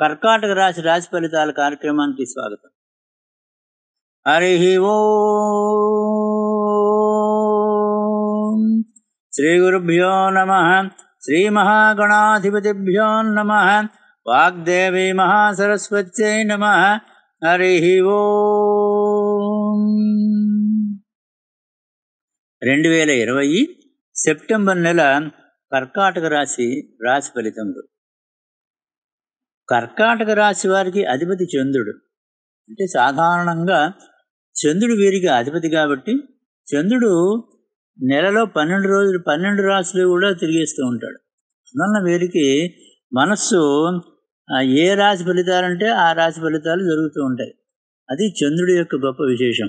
కర్కాటక రాశి రాశి ఫలితాల కార్యక్రమానికి స్వాగతం హరి ఓ శ్రీ గురుభ్యో నమ శ్రీ మహాగణాధిపతిభ్యో నమ వాగ్దేవి మహాసరస్వత్యై నమ హరి ఓ రెండు వేల ఇరవై సెప్టెంబర్ నెల కర్కాటక రాశి రాశి ఫలితంలో కర్కాటక రాశి వారికి అధిపతి చంద్రుడు అంటే సాధారణంగా చంద్రుడు వీరికి అధిపతి కాబట్టి చంద్రుడు నెలలో పన్నెండు రోజులు పన్నెండు రాశులు కూడా తిరిగేస్తూ ఉంటాడు అందువల్ల వీరికి మనస్సు ఏ రాశి ఫలితాలంటే ఆ రాశి ఫలితాలు జరుగుతూ ఉంటాయి అది చంద్రుడి యొక్క గొప్ప విశేషం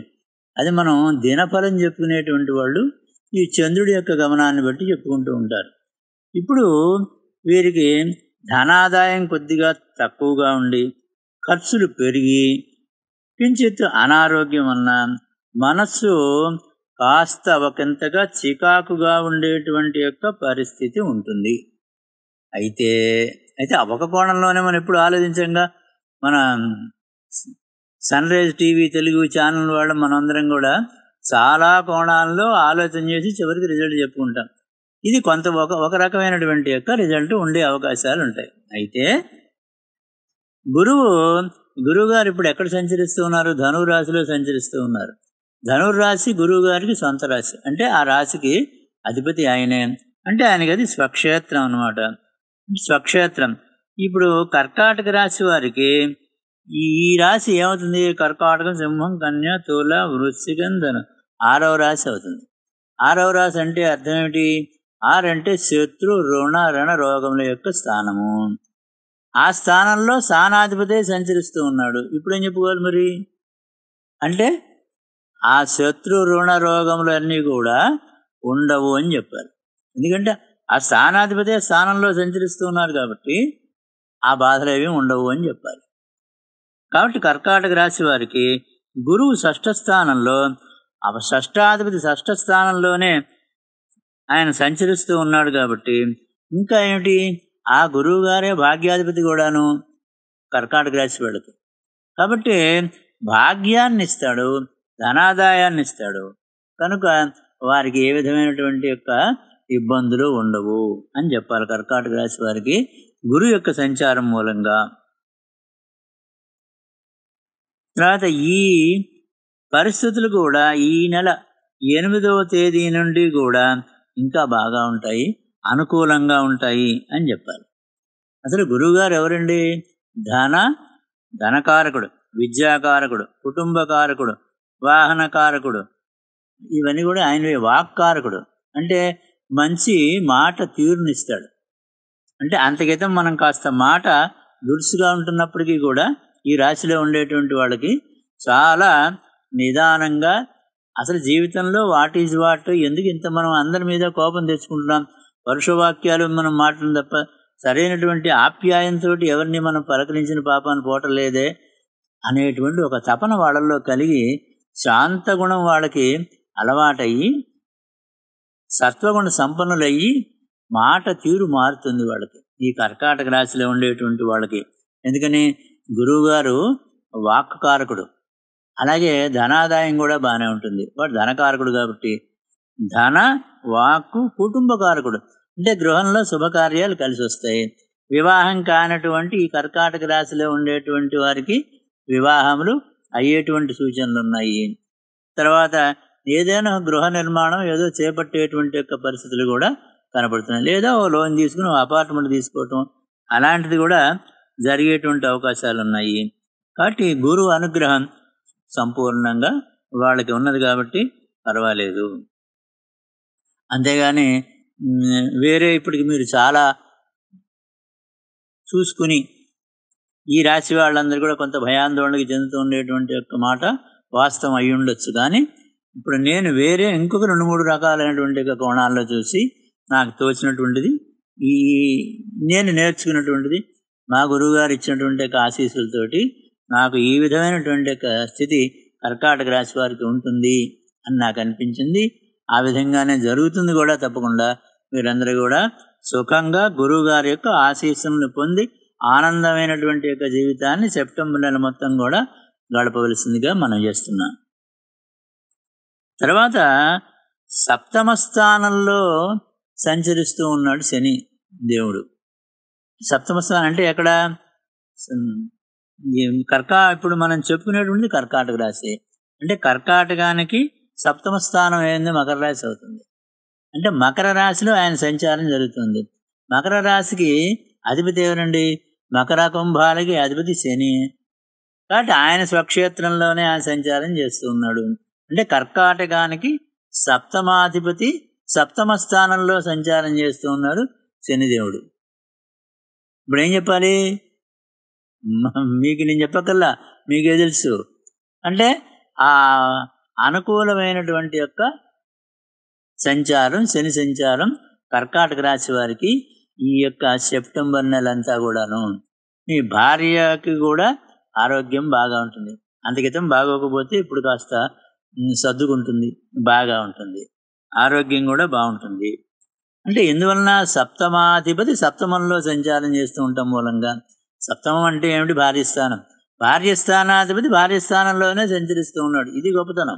అది మనం దినఫలం చెప్పుకునేటువంటి వాళ్ళు ఈ చంద్రుడి యొక్క గమనాన్ని బట్టి చెప్పుకుంటూ ఉంటారు ఇప్పుడు వీరికి ధనాదాయం కొద్దిగా తక్కువగా ఉండి ఖర్చులు పెరిగి కించిత్ అనారోగ్యం అన్న మనస్సు కాస్త ఒకంతగా చికాకుగా ఉండేటువంటి యొక్క పరిస్థితి ఉంటుంది అయితే అయితే ఒక కోణంలోనే మనం ఎప్పుడు ఆలోచించంగా మన Sunrise TV Telugu channel వాళ్ళు మనందరం కూడా చాలా కోణాల్లో ఆలోచన చేసి చివరికి రిజల్ట్ చెప్పుకుంటాం ఇది కొంత ఒక ఒక రకమైనటువంటి యొక్క రిజల్ట్ ఉండే అవకాశాలు ఉంటాయి అయితే గురువు గురువుగారు ఇప్పుడు ఎక్కడ సంచరిస్తూ ఉన్నారు ధనురాశిలో సంచరిస్తూ ఉన్నారు ధనుర్రాశి గురువు గారికి సొంత రాశి అంటే ఆ రాశికి అధిపతి ఆయనే అంటే ఆయనకి అది స్వక్షేత్రం అనమాట స్వక్షేత్రం ఇప్పుడు కర్కాటక రాశి వారికి ఈ రాశి ఏమవుతుంది కర్కాటకం సింహం కన్య తూల వృశ్చికం ధను ఆరవ రాశి అవుతుంది ఆరవ రాశి అంటే అర్థం ఏమిటి ఆర్ అంటే శత్రు రుణ రణ రోగముల యొక్క స్థానము ఆ స్థానంలో స్థానాధిపతి సంచరిస్తూ ఉన్నాడు ఇప్పుడు ఏం చెప్పుకోవాలి మరి అంటే ఆ శత్రు రుణ రోగములన్నీ కూడా ఉండవు అని చెప్పారు ఎందుకంటే ఆ స్థానాధిపతి స్థానంలో సంచరిస్తూ ఉన్నారు కాబట్టి ఆ బాధలు ఏమీ ఉండవు అని చెప్పాలి కాబట్టి కర్కాటక రాశి వారికి గురువు షష్ఠ స్థానంలో ఆ షష్టాధిపతి షష్ఠ స్థానంలోనే ఆయన సంచరిస్తూ ఉన్నాడు కాబట్టి ఇంకా ఏమిటి ఆ గురువు గారే భాగ్యాధిపతి కూడాను కర్కాటక రాశి వాళ్ళకి కాబట్టి భాగ్యాన్ని ఇస్తాడు ధనాదాయాన్ని ఇస్తాడు కనుక వారికి ఏ విధమైనటువంటి యొక్క ఇబ్బందులు ఉండవు అని చెప్పాలి కర్కాటక రాశి వారికి గురు యొక్క సంచారం మూలంగా తర్వాత ఈ పరిస్థితులు కూడా ఈ నెల ఎనిమిదవ తేదీ నుండి కూడా ఇంకా బాగా ఉంటాయి అనుకూలంగా ఉంటాయి అని చెప్పారు అసలు గురువుగారు ఎవరండి ధన ధనకారకుడు విద్యాకారకుడు కుటుంబకారకుడు వాహనకారకుడు ఇవన్నీ కూడా ఆయన వాక్కారకుడు అంటే మంచి మాట తీరునిస్తాడు అంటే అంతకితం మనం కాస్త మాట దురుసుగా ఉంటున్నప్పటికీ కూడా ఈ రాశిలో ఉండేటువంటి వాళ్ళకి చాలా నిదానంగా అసలు జీవితంలో వాట్ ఈజ్ వాట్ ఎందుకు ఇంత మనం అందరి మీద కోపం తెచ్చుకుంటున్నాం వాక్యాలు మనం మాట్లాడడం తప్ప సరైనటువంటి ఆప్యాయంతో ఎవరిని మనం పలకరించిన పాపాన్ని పోటలేదే అనేటువంటి ఒక తపన వాళ్ళల్లో కలిగి శాంతగుణం వాళ్ళకి అలవాటయ్యి సత్వగుణ సంపన్నులయ్యి మాట తీరు మారుతుంది వాళ్ళకి ఈ కర్కాటక రాశిలో ఉండేటువంటి వాళ్ళకి ఎందుకని గురువుగారు వాక్కారకుడు అలాగే ధనాదాయం కూడా బాగానే ఉంటుంది వాడు ధనకారకుడు కాబట్టి ధన వాక్కు కుటుంబకారకుడు అంటే గృహంలో శుభకార్యాలు కలిసి వస్తాయి వివాహం కానటువంటి ఈ కర్కాటక రాశిలో ఉండేటువంటి వారికి వివాహములు అయ్యేటువంటి సూచనలు ఉన్నాయి తర్వాత ఏదైనా గృహ నిర్మాణం ఏదో చేపట్టేటువంటి యొక్క పరిస్థితులు కూడా కనపడుతున్నాయి లేదా ఓ లోన్ తీసుకుని అపార్ట్మెంట్ తీసుకోవటం అలాంటిది కూడా జరిగేటువంటి అవకాశాలు ఉన్నాయి కాబట్టి గురువు అనుగ్రహం సంపూర్ణంగా వాళ్ళకి ఉన్నది కాబట్టి పర్వాలేదు అంతేగాని వేరే ఇప్పటికి మీరు చాలా చూసుకుని ఈ రాశి వాళ్ళందరూ కూడా కొంత భయాందోళనకి చెందుతూ ఉండేటువంటి యొక్క మాట వాస్తవం అయి ఉండొచ్చు కానీ ఇప్పుడు నేను వేరే ఇంకొక రెండు మూడు రకాలైనటువంటి కోణాల్లో చూసి నాకు తోచినటువంటిది ఈ నేను నేర్చుకున్నటువంటిది మా గురువుగారు ఇచ్చినటువంటి ఆశీస్సులతోటి నాకు ఈ విధమైనటువంటి యొక్క స్థితి కర్కాటక రాశి వారికి ఉంటుంది అని నాకు అనిపించింది ఆ విధంగానే జరుగుతుంది కూడా తప్పకుండా మీరందరూ కూడా సుఖంగా గురువుగారి యొక్క ఆశీస్సులను పొంది ఆనందమైనటువంటి యొక్క జీవితాన్ని సెప్టెంబర్ నెల మొత్తం కూడా గడపవలసిందిగా మనం చేస్తున్నాం తర్వాత సప్తమ స్థానంలో సంచరిస్తూ ఉన్నాడు శని దేవుడు సప్తమ స్థానం అంటే ఎక్కడ కర్కా ఇప్పుడు మనం చెప్పుకునేటువంటిది కర్కాటక రాశి అంటే కర్కాటకానికి సప్తమ స్థానం ఏంది మకర రాశి అవుతుంది అంటే మకర రాశిలో ఆయన సంచారం జరుగుతుంది మకర రాశికి అధిపతి ఎవరండి మకర కుంభాలకి అధిపతి శని కాబట్టి ఆయన స్వక్షేత్రంలోనే ఆయన సంచారం చేస్తూ ఉన్నాడు అంటే కర్కాటకానికి సప్తమాధిపతి సప్తమ స్థానంలో సంచారం చేస్తూ ఉన్నాడు శనిదేవుడు ఇప్పుడు ఏం చెప్పాలి మీకు నేను చెప్పకల్లా మీకే తెలుసు అంటే ఆ అనుకూలమైనటువంటి యొక్క సంచారం శని సంచారం కర్కాటక రాశి వారికి ఈ యొక్క సెప్టెంబర్ నెల అంతా కూడాను మీ భార్యకి కూడా ఆరోగ్యం బాగా ఉంటుంది అందుకితం బాగోకపోతే ఇప్పుడు కాస్త సర్దుకుంటుంది బాగా ఉంటుంది ఆరోగ్యం కూడా బాగుంటుంది అంటే ఎందువలన సప్తమాధిపతి సప్తమంలో సంచారం చేస్తూ ఉంటాం మూలంగా సప్తమం అంటే ఏమిటి భార్యస్థానం భార్యస్థానాధిపతి భార్యస్థానంలోనే సంచరిస్తూ ఉన్నాడు ఇది గొప్పతనం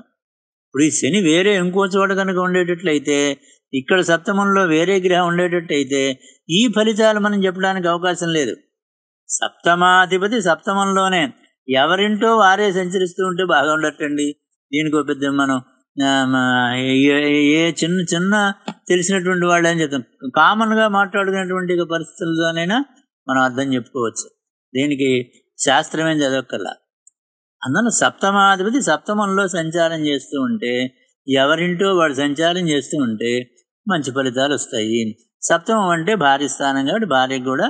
ఇప్పుడు ఈ శని వేరే ఇంకో చోట కనుక ఉండేటట్లయితే ఇక్కడ సప్తమంలో వేరే గ్రహం ఉండేటట్టయితే ఈ ఫలితాలు మనం చెప్పడానికి అవకాశం లేదు సప్తమాధిపతి సప్తమంలోనే ఎవరింటో వారే సంచరిస్తూ ఉంటే ఉండటండి దీనికి పెద్ద మనం ఏ చిన్న చిన్న తెలిసినటువంటి వాళ్ళు అని చెప్తాం కామన్గా మాట్లాడుకునేటువంటి పరిస్థితులతోనైనా మనం అర్థం చెప్పుకోవచ్చు దీనికి శాస్త్రమేం చదవక్కల అందులో సప్తమాధిపతి సప్తమంలో సంచారం చేస్తూ ఉంటే ఎవరింటో వాడు సంచారం చేస్తూ ఉంటే మంచి ఫలితాలు వస్తాయి సప్తమం అంటే భార్య స్థానం కాబట్టి భార్యకు కూడా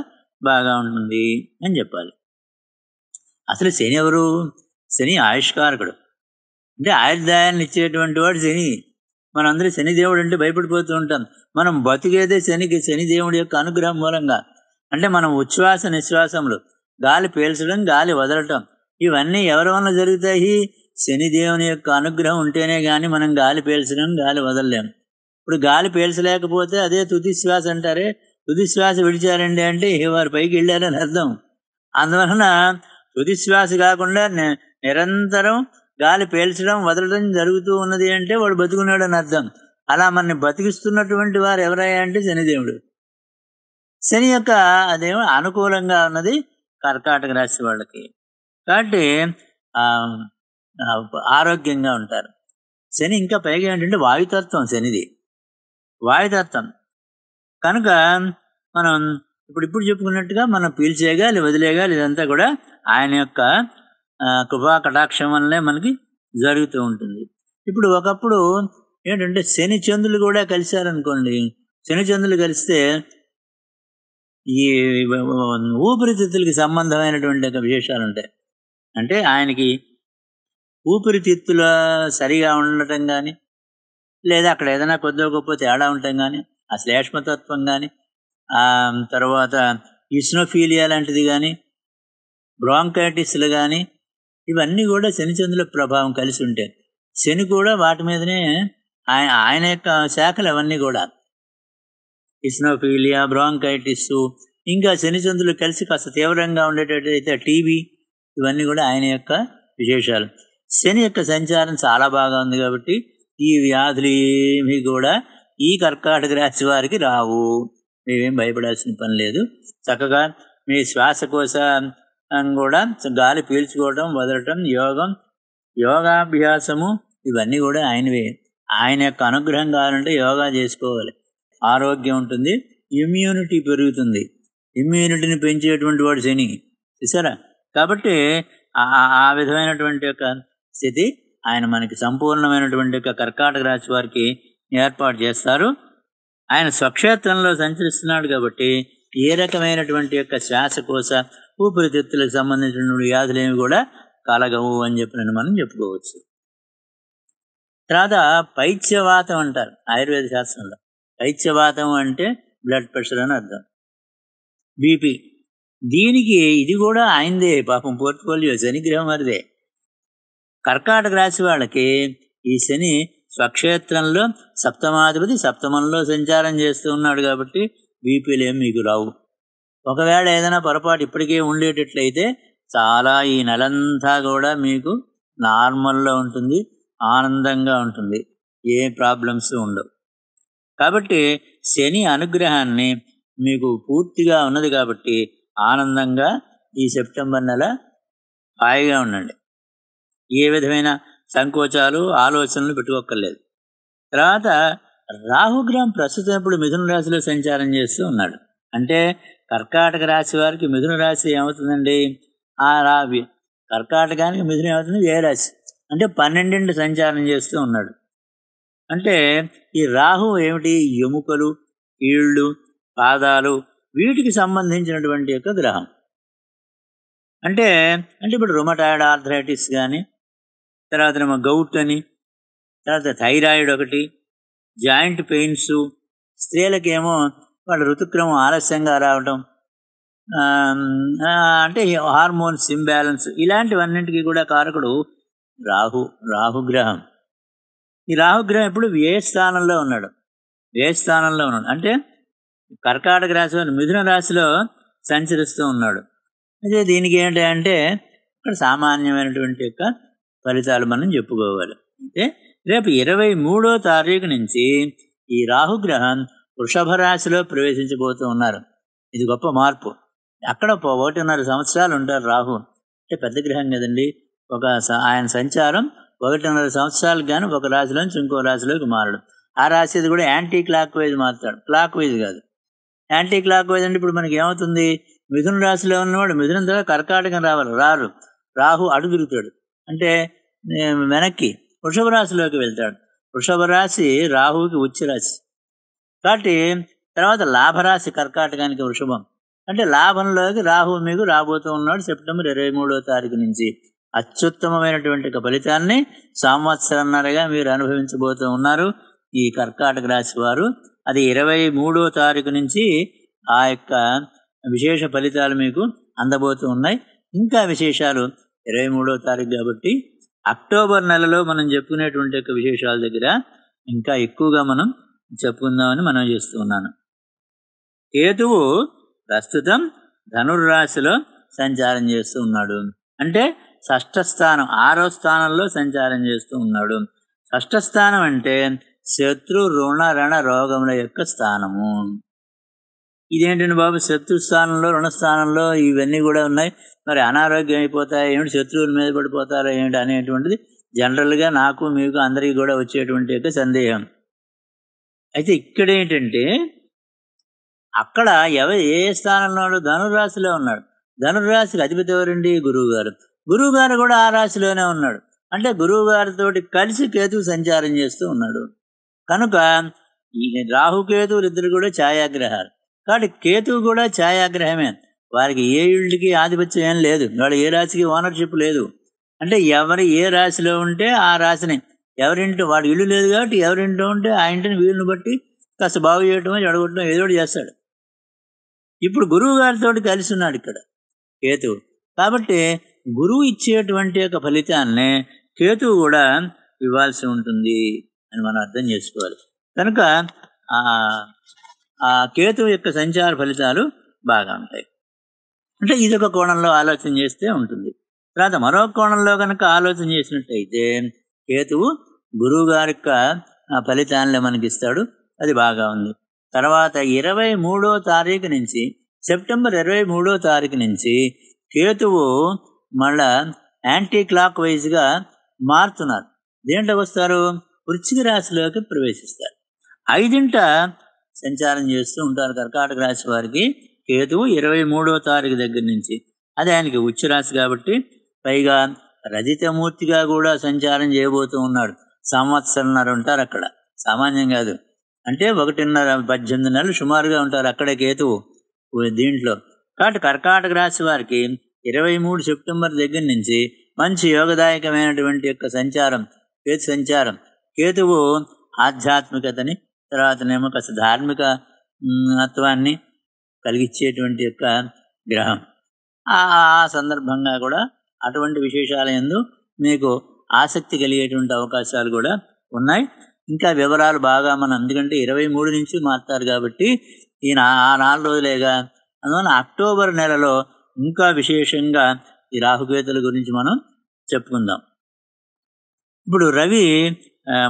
బాగా ఉంటుంది అని చెప్పాలి అసలు శని ఎవరు శని ఆయుష్కారకుడు అంటే ఆయుర్దాయాన్ని ఇచ్చేటువంటి వాడు శని మనందరూ శనిదేవుడు అంటే భయపడిపోతూ ఉంటాం మనం బతికేదే శనికి శనిదేవుడి యొక్క అనుగ్రహం మూలంగా అంటే మనం ఉచ్ఛ్వాస నిశ్వాసములు గాలి పీల్చడం గాలి వదలటం ఇవన్నీ ఎవరి వల్ల జరుగుతాయి శనిదేవుని యొక్క అనుగ్రహం ఉంటేనే కానీ మనం గాలి పీల్చడం గాలి వదలలేము ఇప్పుడు గాలి పీల్చలేకపోతే అదే తుది శ్వాస అంటారే తుది శ్వాస విడిచారండి అంటే వారి పైకి వెళ్ళారని అర్థం అందువలన తుది శ్వాస కాకుండా నిరంతరం గాలి పీల్చడం వదలడం జరుగుతూ ఉన్నది అంటే వాడు బతుకున్నాడు అని అర్థం అలా మనని బతికిస్తున్నటువంటి వారు ఎవరయ్యా అంటే శనిదేవుడు శని యొక్క అదేమో అనుకూలంగా ఉన్నది కర్కాటక రాశి వాళ్ళకి కాబట్టి ఆరోగ్యంగా ఉంటారు శని ఇంకా పైగా ఏంటంటే వాయుతత్వం శనిది వాయుతత్వం కనుక మనం ఇప్పుడు ఇప్పుడు చెప్పుకున్నట్టుగా మనం పీల్చేయగా వదిలేయగా ఇదంతా కూడా ఆయన యొక్క కృపా కటాక్షం వల్లనే మనకి జరుగుతూ ఉంటుంది ఇప్పుడు ఒకప్పుడు ఏంటంటే శని చంద్రులు కూడా కలిశారనుకోండి శని చంద్రులు కలిస్తే ఈ ఊపిరితిత్తులకి సంబంధమైనటువంటి విశేషాలు ఉంటాయి అంటే ఆయనకి ఊపిరితిత్తుల సరిగా ఉండటం కానీ లేదా అక్కడ ఏదైనా కొద్దిగా గొప్ప తేడా ఉండటం కానీ ఆ శ్లేష్మతత్వం కానీ తర్వాత ఇస్నోఫీలియా లాంటిది కానీ బ్రాంకైటిస్లు కానీ ఇవన్నీ కూడా శనిచంద్రుల ప్రభావం కలిసి ఉంటాయి శని కూడా వాటి మీదనే ఆయన ఆయన యొక్క శాఖలు అవన్నీ కూడా ఇస్నోఫీలియా బ్రాంకైటిస్ ఇంకా శని శనిచంద్రులు కలిసి కాస్త తీవ్రంగా అయితే టీబీ ఇవన్నీ కూడా ఆయన యొక్క విశేషాలు శని యొక్క సంచారం చాలా బాగా ఉంది కాబట్టి ఈ వ్యాధులు ఏమీ కూడా ఈ కర్కాటక రాశి వారికి రావు మేమేం భయపడాల్సిన పని లేదు చక్కగా మీ శ్వాసకోశ కూడా గాలి పీల్చుకోవడం వదలటం యోగం యోగాభ్యాసము ఇవన్నీ కూడా ఆయనవే ఆయన యొక్క అనుగ్రహం కావాలంటే యోగా చేసుకోవాలి ఆరోగ్యం ఉంటుంది ఇమ్యూనిటీ పెరుగుతుంది ఇమ్యూనిటీని పెంచేటువంటి వాడు శని చూసారా కాబట్టి ఆ విధమైనటువంటి యొక్క స్థితి ఆయన మనకి సంపూర్ణమైనటువంటి యొక్క కర్కాటక రాశి వారికి ఏర్పాటు చేస్తారు ఆయన స్వక్షేత్రంలో సంచరిస్తున్నాడు కాబట్టి ఏ రకమైనటువంటి యొక్క శ్వాసకోశ ఊపిరితిత్తులకు సంబంధించిన వ్యాధులేమి కూడా కలగవు అని చెప్పిన మనం చెప్పుకోవచ్చు తర్వాత పైత్యవాతం అంటారు ఆయుర్వేద శాస్త్రంలో ఐత్యవాతం అంటే బ్లడ్ ప్రెషర్ అని అర్థం బీపీ దీనికి ఇది కూడా ఆయనదే పాపం పోర్ట్ఫోలియో శనిగ్రహం అరిదే కర్కాటక రాశి వాళ్ళకి ఈ శని స్వక్షేత్రంలో సప్తమాధిపతి సప్తమంలో సంచారం చేస్తూ ఉన్నాడు కాబట్టి బీపీలేం మీకు రావు ఒకవేళ ఏదైనా పొరపాటు ఇప్పటికే ఉండేటట్లయితే చాలా ఈ నెలంతా కూడా మీకు నార్మల్లో ఉంటుంది ఆనందంగా ఉంటుంది ఏ ప్రాబ్లమ్స్ ఉండవు కాబట్టి శని అనుగ్రహాన్ని మీకు పూర్తిగా ఉన్నది కాబట్టి ఆనందంగా ఈ సెప్టెంబర్ నెల హాయిగా ఉండండి ఏ విధమైన సంకోచాలు ఆలోచనలు పెట్టుకోక్కర్లేదు తర్వాత రాహుగ్రహం ప్రస్తుతం ఇప్పుడు మిథున రాశిలో సంచారం చేస్తూ ఉన్నాడు అంటే కర్కాటక రాశి వారికి మిథున రాశి ఏమవుతుందండి ఆ రావి కర్కాటకానికి మిథున ఏమవుతుంది ఏ రాశి అంటే పన్నెండింటి సంచారం చేస్తూ ఉన్నాడు అంటే ఈ రాహు ఏమిటి ఎముకలు ఈళ్ళు పాదాలు వీటికి సంబంధించినటువంటి యొక్క గ్రహం అంటే అంటే ఇప్పుడు రొమటాయిడ్ ఆర్థరైటిస్ కానీ తర్వాత ఏమో గౌట్ అని తర్వాత థైరాయిడ్ ఒకటి జాయింట్ పెయిన్స్ స్త్రీలకేమో వాళ్ళ ఋతుక్రమం ఆలస్యంగా రావటం అంటే హార్మోన్స్ ఇంబ్యాలెన్స్ ఇలాంటివన్నింటికి కూడా కారకుడు రాహు రాహుగ్రహం ఈ రాహుగ్రహం ఇప్పుడు వ్యయ స్థానంలో ఉన్నాడు వ్యయ స్థానంలో ఉన్నాడు అంటే కర్కాటక రాశిలో మిథున రాశిలో సంచరిస్తూ ఉన్నాడు అదే దీనికి ఏంటి అంటే ఇక్కడ సామాన్యమైనటువంటి యొక్క ఫలితాలు మనం చెప్పుకోవాలి అంటే రేపు ఇరవై మూడో తారీఖు నుంచి ఈ రాహుగ్రహం వృషభ రాశిలో ప్రవేశించబోతూ ఉన్నారు ఇది గొప్ప మార్పు అక్కడ ఒకటిన్నర సంవత్సరాలు ఉంటారు రాహు అంటే పెద్ద గ్రహం కదండి ఒక ఆయన సంచారం ఒకటిన్నర సంవత్సరాలకు కానీ ఒక రాశిలోంచి ఇంకో రాశిలోకి మారడం ఆ రాశి అది కూడా యాంటీ క్లాక్ వైజ్ మారుతాడు క్లాక్ వైజ్ కాదు యాంటీ క్లాక్ వైజ్ అంటే ఇప్పుడు మనకి ఏమవుతుంది మిథున రాశిలో ఉన్నవాడు మిథున ద్వారా కర్కాటకం రావాలి రారు రాహు అడు తిరుగుతాడు అంటే వెనక్కి వృషభ రాశిలోకి వెళ్తాడు వృషభ రాశి రాహువుకి ఉచ్చ రాశి కాబట్టి తర్వాత లాభరాశి కర్కాటకానికి వృషభం అంటే లాభంలోకి రాహువు మీకు రాబోతూ ఉన్నాడు సెప్టెంబర్ ఇరవై మూడో తారీఖు నుంచి అత్యుత్తమమైనటువంటి ఫలితాన్ని సంవత్సరన్నరగా మీరు అనుభవించబోతూ ఉన్నారు ఈ కర్కాటక రాశి వారు అది ఇరవై మూడో తారీఖు నుంచి ఆ యొక్క విశేష ఫలితాలు మీకు అందబోతూ ఉన్నాయి ఇంకా విశేషాలు ఇరవై మూడో తారీఖు కాబట్టి అక్టోబర్ నెలలో మనం చెప్పుకునేటువంటి యొక్క విశేషాల దగ్గర ఇంకా ఎక్కువగా మనం చెప్పుకుందామని మనం చేస్తూ ఉన్నాను కేతువు ప్రస్తుతం ధనుర్రాశిలో సంచారం చేస్తూ ఉన్నాడు అంటే స్థానం ఆరో స్థానంలో సంచారం చేస్తూ ఉన్నాడు షష్ఠస్థానం అంటే శత్రు రుణ రణ రోగముల యొక్క స్థానము ఇదేంటండి బాబు శత్రు స్థానంలో రుణస్థానంలో ఇవన్నీ కూడా ఉన్నాయి మరి అనారోగ్యం అయిపోతాయి ఏమిటి శత్రువుల మీద పడిపోతారో ఏమిటి అనేటువంటిది జనరల్గా నాకు మీకు అందరికీ కూడా వచ్చేటువంటి యొక్క సందేహం అయితే ఇక్కడ ఏంటంటే అక్కడ ఎవ ఏ స్థానంలో ఉన్నాడు ధనురాశిలో ఉన్నాడు ధనురాశికి అధిపతి ఎవరండి గురువు గారు గురువు గారు కూడా ఆ రాశిలోనే ఉన్నాడు అంటే గురువు గారితో కలిసి కేతువు సంచారం చేస్తూ ఉన్నాడు కనుక ఈ రాహుకేతువులు ఇద్దరు కూడా ఛాయాగ్రహాలు కాబట్టి కేతువు కూడా ఛాయాగ్రహమే వారికి ఏ ఇళ్ళకి ఆధిపత్యం ఏం లేదు వాళ్ళు ఏ రాశికి ఓనర్షిప్ లేదు అంటే ఎవరు ఏ రాశిలో ఉంటే ఆ రాశిని ఎవరింటి వాడు ఇల్లు లేదు కాబట్టి ఎవరింటో ఉంటే ఆ ఇంటిని వీళ్ళని బట్టి కాస్త బాగు చేయటమో చెడగొట్టడం ఏదో చేస్తాడు ఇప్పుడు గురువు గారితో కలిసి ఉన్నాడు ఇక్కడ కేతువు కాబట్టి గురువు ఇచ్చేటువంటి యొక్క ఫలితాన్నే కేతువు కూడా ఇవ్వాల్సి ఉంటుంది అని మనం అర్థం చేసుకోవాలి కనుక ఆ కేతువు యొక్క సంచార ఫలితాలు బాగా ఉంటాయి అంటే ఇదొక కోణంలో ఆలోచన చేస్తే ఉంటుంది తర్వాత మరో కోణంలో కనుక ఆలోచన చేసినట్టయితే కేతువు గురువు గారి యొక్క ఫలితాన్ని మనకి ఇస్తాడు అది బాగా ఉంది తర్వాత ఇరవై మూడో తారీఖు నుంచి సెప్టెంబర్ ఇరవై మూడో తారీఖు నుంచి కేతువు మళ్ళా యాంటీ క్లాక్ వైజ్గా మారుతున్నారు దేంట్లోకి వస్తారు వృచ్చిక రాశిలోకి ప్రవేశిస్తారు ఐదింట సంచారం చేస్తూ ఉంటారు కర్కాటక రాశి వారికి కేతువు ఇరవై మూడో తారీఖు దగ్గర నుంచి అది ఆయనకి ఉచ్చరాశి కాబట్టి పైగా రజితమూర్తిగా కూడా సంచారం చేయబోతూ ఉన్నాడు సంవత్సరన్నర ఉంటారు అక్కడ సామాన్యం కాదు అంటే ఒకటిన్నర పద్దెనిమిది నెలలు సుమారుగా ఉంటారు అక్కడే కేతువు దీంట్లో కాబట్టి కర్కాటక రాశి వారికి ఇరవై మూడు సెప్టెంబర్ దగ్గర నుంచి మంచి యోగదాయకమైనటువంటి యొక్క సంచారం కేతు సంచారం కేతువు ఆధ్యాత్మికతని తర్వాతనేమో కాస్త ధార్మిక తత్వాన్ని కలిగించేటువంటి యొక్క గ్రహం ఆ సందర్భంగా కూడా అటువంటి విశేషాల ఎందు మీకు ఆసక్తి కలిగేటువంటి అవకాశాలు కూడా ఉన్నాయి ఇంకా వివరాలు బాగా మనం ఎందుకంటే ఇరవై మూడు నుంచి మారుతారు కాబట్టి ఈయన ఆ నాలుగు రోజులేగా అందువల్ల అక్టోబర్ నెలలో ఇంకా విశేషంగా ఈ రాహుకేతుల గురించి మనం చెప్పుకుందాం ఇప్పుడు రవి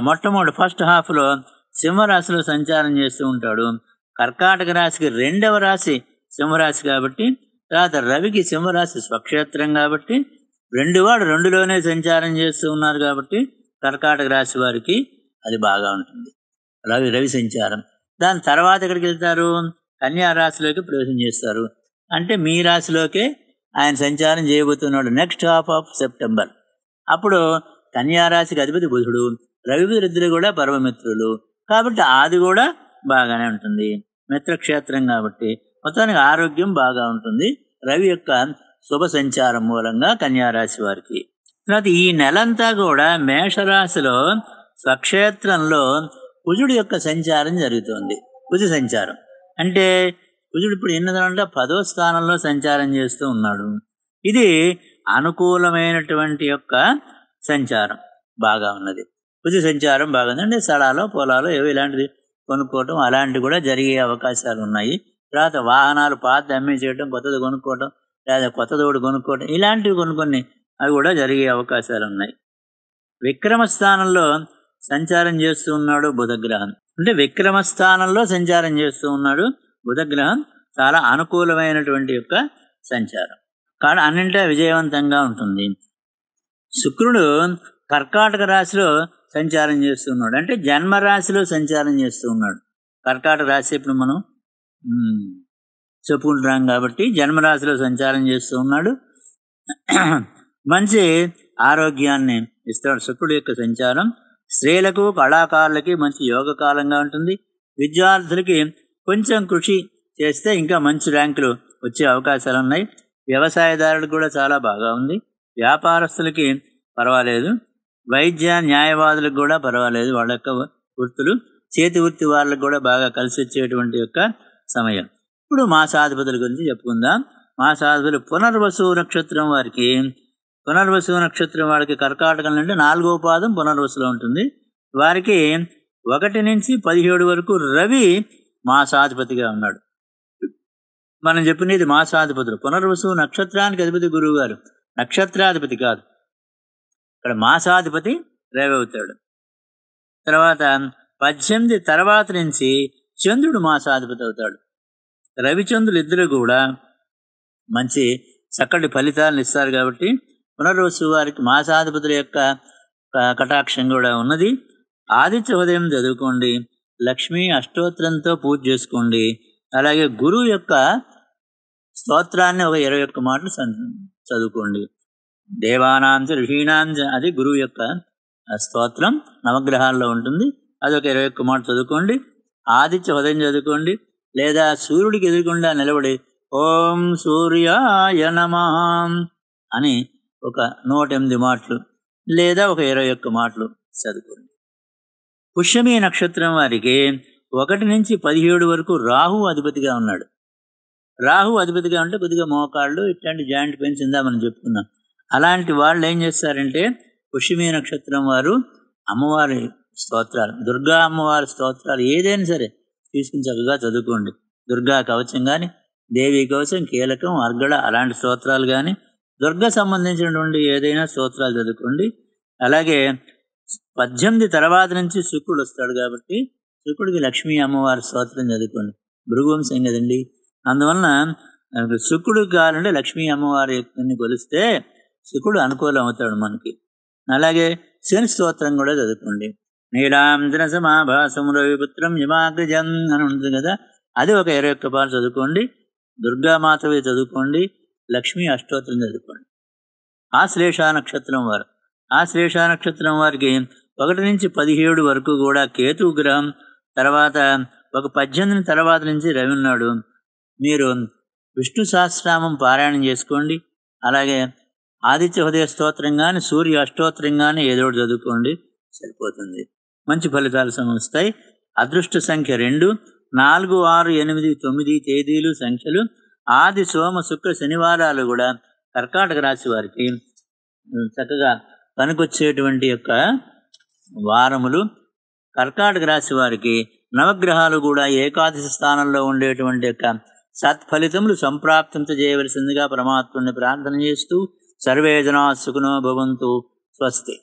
మొట్టమొదటి ఫస్ట్ హాఫ్లో సింహరాశిలో సంచారం చేస్తూ ఉంటాడు కర్కాటక రాశికి రెండవ రాశి సింహరాశి కాబట్టి తర్వాత రవికి సింహరాశి స్వక్షేత్రం కాబట్టి రెండు వాడు రెండులోనే సంచారం చేస్తూ ఉన్నారు కాబట్టి కర్కాటక రాశి వారికి అది బాగా ఉంటుంది రవి రవి సంచారం దాని తర్వాత ఎక్కడికి వెళ్తారు కన్యా రాశిలోకి ప్రవేశం చేస్తారు అంటే మీ రాశిలోకే ఆయన సంచారం చేయబోతున్నాడు నెక్స్ట్ హాఫ్ ఆఫ్ సెప్టెంబర్ అప్పుడు కన్యారాశికి అధిపతి బుధుడు రవిరుద్రులు కూడా పరమమిత్రులు కాబట్టి అది కూడా బాగానే ఉంటుంది మిత్రక్షేత్రం కాబట్టి మొత్తానికి ఆరోగ్యం బాగా ఉంటుంది రవి యొక్క శుభ సంచారం మూలంగా కన్యారాశి వారికి తర్వాత ఈ నెలంతా కూడా మేషరాశిలో స్వక్షేత్రంలో కుజుడు యొక్క సంచారం జరుగుతుంది కుజ సంచారం అంటే కుజుడు ఇప్పుడు ఎన్నదంటే పదో స్థానంలో సంచారం చేస్తూ ఉన్నాడు ఇది అనుకూలమైనటువంటి యొక్క సంచారం బాగా ఉన్నది కుజు సంచారం బాగుంది అంటే స్థలాలు పొలాలు ఏవో ఇలాంటిది కొనుక్కోవటం అలాంటివి కూడా జరిగే అవకాశాలు ఉన్నాయి తర్వాత వాహనాలు పాత అమ్మి చేయడం కొత్తది కొనుక్కోవటం లేదా కొత్త తోడు కొనుక్కోవటం ఇలాంటివి కొనుక్కొని అవి కూడా జరిగే అవకాశాలు ఉన్నాయి విక్రమ స్థానంలో సంచారం చేస్తూ ఉన్నాడు బుధగ్రహం అంటే విక్రమ స్థానంలో సంచారం చేస్తూ ఉన్నాడు బుధగ్రహం చాలా అనుకూలమైనటువంటి యొక్క సంచారం కాడ అన్నింటా విజయవంతంగా ఉంటుంది శుక్రుడు కర్కాటక రాశిలో సంచారం చేస్తూ ఉన్నాడు అంటే రాశిలో సంచారం చేస్తూ ఉన్నాడు కర్కాటక రాశి ఇప్పుడు మనం చెప్పుకుంటున్నాం కాబట్టి జన్మరాశిలో సంచారం చేస్తూ ఉన్నాడు మంచి ఆరోగ్యాన్ని ఇస్తాడు శుక్రుడు యొక్క సంచారం స్త్రీలకు కళాకారులకి మంచి యోగకాలంగా ఉంటుంది విద్యార్థులకి కొంచెం కృషి చేస్తే ఇంకా మంచి ర్యాంకులు వచ్చే అవకాశాలు ఉన్నాయి వ్యవసాయదారులు కూడా చాలా బాగా ఉంది వ్యాపారస్తులకి పర్వాలేదు వైద్య న్యాయవాదులకు కూడా పర్వాలేదు వాళ్ళ యొక్క వృత్తులు చేతి వృత్తి వాళ్ళకు కూడా బాగా కలిసి వచ్చేటువంటి యొక్క సమయం ఇప్పుడు మా సాధిపతుల గురించి చెప్పుకుందాం మా సాధిపతులు పునర్వసు నక్షత్రం వారికి పునర్వసు నక్షత్రం వారికి కర్కాటకం నుండి నాలుగో పాదం పునర్వసులో ఉంటుంది వారికి ఒకటి నుంచి పదిహేడు వరకు రవి మాసాధిపతిగా ఉన్నాడు మనం చెప్పినది మాసాధిపతులు పునర్వసు నక్షత్రానికి అధిపతి గురువు గారు నక్షత్రాధిపతి కాదు ఇక్కడ మాసాధిపతి రేవవుతాడు తర్వాత పద్దెనిమిది తర్వాత నుంచి చంద్రుడు మాసాధిపతి అవుతాడు రవిచంద్రులు ఇద్దరు కూడా మంచి చక్కటి ఫలితాలను ఇస్తారు కాబట్టి పునర్వసు వారికి మాసాధిపతుల యొక్క కటాక్షం కూడా ఉన్నది ఆదిత్య ఉదయం చదువుకోండి లక్ష్మీ అష్టోత్తరంతో పూజ చేసుకోండి అలాగే గురువు యొక్క స్తోత్రాన్ని ఒక ఇరవై ఒక్క మాటలు చదువుకోండి దేవానాంచ ఋషీణాంచ అది గురువు యొక్క స్తోత్రం నవగ్రహాల్లో ఉంటుంది అది ఒక ఇరవై ఒక్క మాట చదువుకోండి ఆదిత్య హృదయం చదువుకోండి లేదా సూర్యుడికి ఎదురుకుండా నిలబడి ఓం సూర్యాయ నమహాం అని ఒక నూట ఎనిమిది మాటలు లేదా ఒక ఇరవై ఒక్క మాటలు చదువుకోండి పుష్యమి నక్షత్రం వారికి ఒకటి నుంచి పదిహేడు వరకు రాహు అధిపతిగా ఉన్నాడు రాహు అధిపతిగా ఉంటే కొద్దిగా మోకాళ్ళు ఇట్లాంటి జాయింట్ పెయిన్స్ ఇందా మనం చెప్పుకున్నాం అలాంటి వాళ్ళు ఏం చేస్తారంటే పుష్యమి నక్షత్రం వారు అమ్మవారి స్తోత్రాలు దుర్గా అమ్మవారి స్తోత్రాలు ఏదైనా సరే తీసుకుని చక్కగా చదువుకోండి దుర్గా కవచం కానీ దేవి కవచం కీలకం అర్గడ అలాంటి స్తోత్రాలు కానీ దుర్గ సంబంధించినటువంటి ఏదైనా స్తోత్రాలు చదువుకోండి అలాగే పద్దెనిమిది తర్వాత నుంచి శుక్రుడు వస్తాడు కాబట్టి శుక్రుడికి లక్ష్మీ అమ్మవారి స్తోత్రం చదువుకోండి భృగువంశం కదండి అందువలన శుక్రుడు కావాలంటే లక్ష్మీ అమ్మవారి కొలిస్తే శుకుడు అనుకూలం అవుతాడు మనకి అలాగే శని స్తోత్రం కూడా చదువుకోండి నీలాంజన సమాభాసము రవిపుత్రం యమాగ్రజం అని ఉంటుంది కదా అది ఒక ఇరవై ఒక్క పాలు చదువుకోండి దుర్గామాతవి చదువుకోండి లక్ష్మీ అష్టోత్రం చదువుకోండి ఆ శ్లేషా నక్షత్రం వారు ఆ శ్లేషా నక్షత్రం వారికి ఒకటి నుంచి పదిహేడు వరకు కూడా కేతు గ్రహం తర్వాత ఒక పద్దెనిమిది తర్వాత నుంచి రవి ఉన్నాడు మీరు విష్ణు సహస్రామం పారాయణం చేసుకోండి అలాగే ఆదిత్య హృదయ స్తోత్రం కానీ సూర్య అష్టోత్రం కానీ ఏదో చదువుకోండి సరిపోతుంది మంచి ఫలితాలు సమస్తాయి అదృష్ట సంఖ్య రెండు నాలుగు ఆరు ఎనిమిది తొమ్మిది తేదీలు సంఖ్యలు ఆది సోమ శుక్ర శనివారాలు కూడా కర్కాటక రాశి వారికి చక్కగా పనికొచ్చేటువంటి యొక్క వారములు కర్కాటక రాశి వారికి నవగ్రహాలు కూడా ఏకాదశి స్థానంలో ఉండేటువంటి యొక్క సత్ఫలితములు సంప్రాప్తించ చేయవలసిందిగా పరమాత్ముని ప్రార్థన చేస్తూ సర్వేజనా సుఖనో భవంతు స్వస్తి